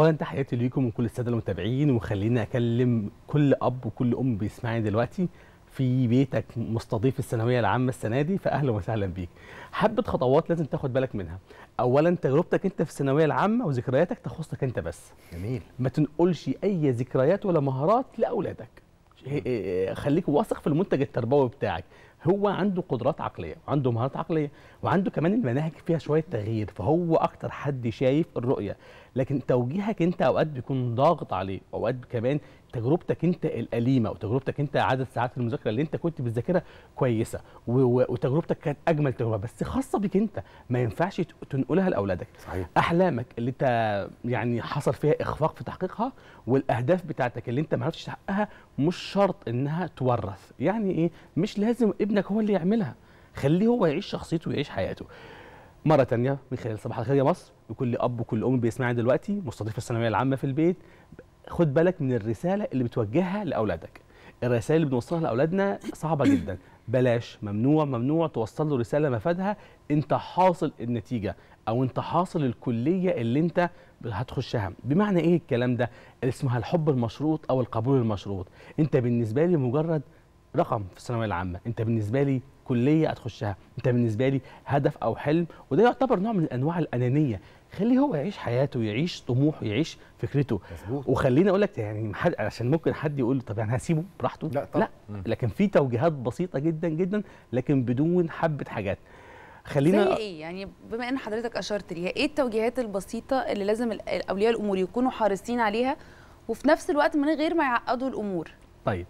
اولا تحياتي ليكم وكل الساده المتابعين وخليني اكلم كل اب وكل ام بيسمعني دلوقتي في بيتك مستضيف الثانويه العامه السنه دي فاهلا وسهلا بيك. حبه خطوات لازم تاخد بالك منها. اولا تجربتك انت في الثانويه العامه وذكرياتك تخصك انت بس. جميل. ما تنقلش اي ذكريات ولا مهارات لاولادك. إيه، إيه، خليك واثق في المنتج التربوي بتاعك هو عنده قدرات عقليه وعنده مهارات عقليه وعنده كمان المناهج فيها شويه تغيير فهو اكتر حد شايف الرؤيه لكن توجيهك انت اوقات بيكون ضاغط عليه اوقات كمان تجربتك انت الاليمه وتجربتك انت عدد ساعات المذاكره اللي انت كنت بتذاكرها كويسه وتجربتك كانت اجمل تجربه بس خاصه بيك انت ما ينفعش تنقلها لاولادك صحيح. احلامك اللي انت يعني حصل فيها اخفاق في تحقيقها والاهداف بتاعتك اللي انت ما عرفتش تحققها مش شرط انها تورث يعني ايه مش لازم ابنك هو اللي يعملها خليه هو يعيش شخصيته ويعيش حياته مره تانية من خلال صباح الخير يا مصر لكل اب وكل ام بيسمعني دلوقتي مستضيف الثانويه العامه في البيت خد بالك من الرساله اللي بتوجهها لاولادك الرسائل اللي بنوصلها لاولادنا صعبه جدا بلاش ممنوع ممنوع توصل له رساله مفادها انت حاصل النتيجه او انت حاصل الكليه اللي انت هتخشها بمعنى ايه الكلام ده اللي اسمها الحب المشروط او القبول المشروط انت بالنسبه لي مجرد رقم في الثانويه العامه انت بالنسبه لي كليه هتخشها انت بالنسبه لي هدف او حلم وده يعتبر نوع من انواع الانانيه خليه هو يعيش حياته يعيش طموحه يعيش فكرته مزبوط. وخلينا اقول لك يعني حد عشان ممكن حد يقول طب يعني هسيبه براحته لا, طبعا. لا لكن في توجيهات بسيطه جدا جدا لكن بدون حبه حاجات خلينا زي ايه يعني بما ان حضرتك اشرت ليها ايه التوجيهات البسيطه اللي لازم اولياء الامور يكونوا حريصين عليها وفي نفس الوقت من غير ما يعقدوا الامور طيب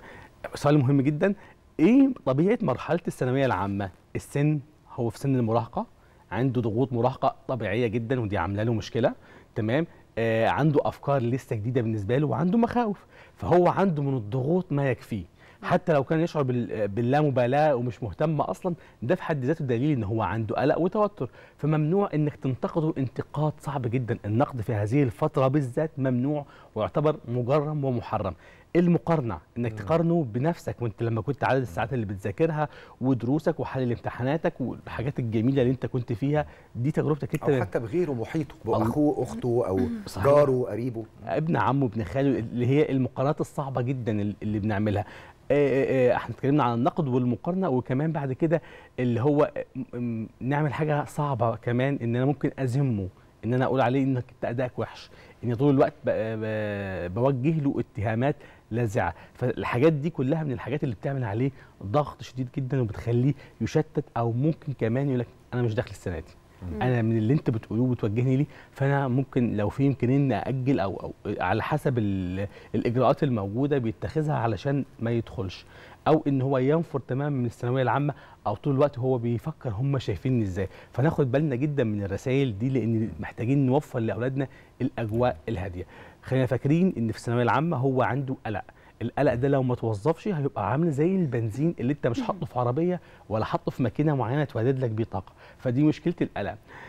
سؤال مهم جدا ايه طبيعه مرحله الثانويه العامه السن هو في سن المراهقه عنده ضغوط مراهقه طبيعيه جدا ودي عامله له مشكله تمام آه عنده افكار لسه جديده بالنسبه له وعنده مخاوف فهو عنده من الضغوط ما يكفيه حتى لو كان يشعر باللامبالاه ومش مهتم اصلا ده في حد ذاته دليل ان هو عنده قلق وتوتر فممنوع انك تنتقده انتقاد صعب جدا النقد في هذه الفتره بالذات ممنوع ويعتبر مجرم ومحرم المقارنه انك تقارنه بنفسك وانت لما كنت عدد الساعات اللي بتذاكرها ودروسك وحل امتحاناتك والحاجات الجميله اللي انت كنت فيها دي تجربتك انت او حتى بغيره محيطه باخوه اخته او صحيح. جاره قريبه ابن عمه ابن خاله اللي هي المقارنات الصعبه جدا اللي بنعملها آه، آه، آه، احنا اتكلمنا عن النقد والمقارنه وكمان بعد كده اللي هو نعمل حاجه صعبه كمان ان انا ممكن اذمه ان انا اقول عليه انك ادائك وحش ان طول الوقت بوجه له اتهامات لاذعه فالحاجات دي كلها من الحاجات اللي بتعمل عليه ضغط شديد جدا وبتخليه يشتت او ممكن كمان يقول لك انا مش داخل السنه دي مم. انا من اللي انت بتقولوه وتوجهني ليه فانا ممكن لو في امكانيه ان اجل او, أو على حسب الاجراءات الموجوده بيتخذها علشان ما يدخلش او ان هو ينفر تماما من الثانويه العامه او طول الوقت هو بيفكر هم شايفيني ازاي فناخد بالنا جدا من الرسائل دي لان محتاجين نوفر لاولادنا الاجواء الهاديه خلينا فاكرين ان في الثانويه العامه هو عنده قلق القلق ده لو ما توظفش هيبقى عامل زي البنزين اللي انت مش حاطه في عربيه ولا حاطه في ماكينه معينه تولد لك بيه طاقه فدي مشكله القلق